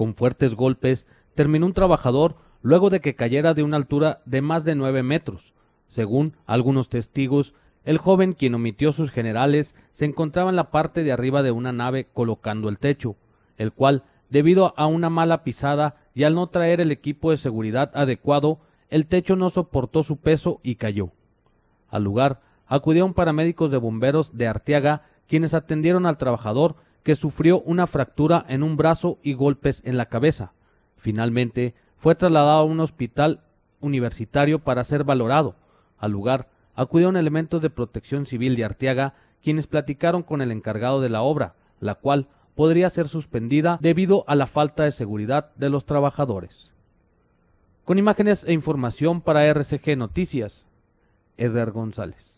Con fuertes golpes, terminó un trabajador luego de que cayera de una altura de más de nueve metros. Según algunos testigos, el joven quien omitió sus generales se encontraba en la parte de arriba de una nave colocando el techo, el cual, debido a una mala pisada y al no traer el equipo de seguridad adecuado, el techo no soportó su peso y cayó. Al lugar acudieron paramédicos de bomberos de Arteaga, quienes atendieron al trabajador que sufrió una fractura en un brazo y golpes en la cabeza. Finalmente, fue trasladado a un hospital universitario para ser valorado. Al lugar acudieron elementos de protección civil de Arteaga, quienes platicaron con el encargado de la obra, la cual podría ser suspendida debido a la falta de seguridad de los trabajadores. Con imágenes e información para RCG Noticias, Edgar González.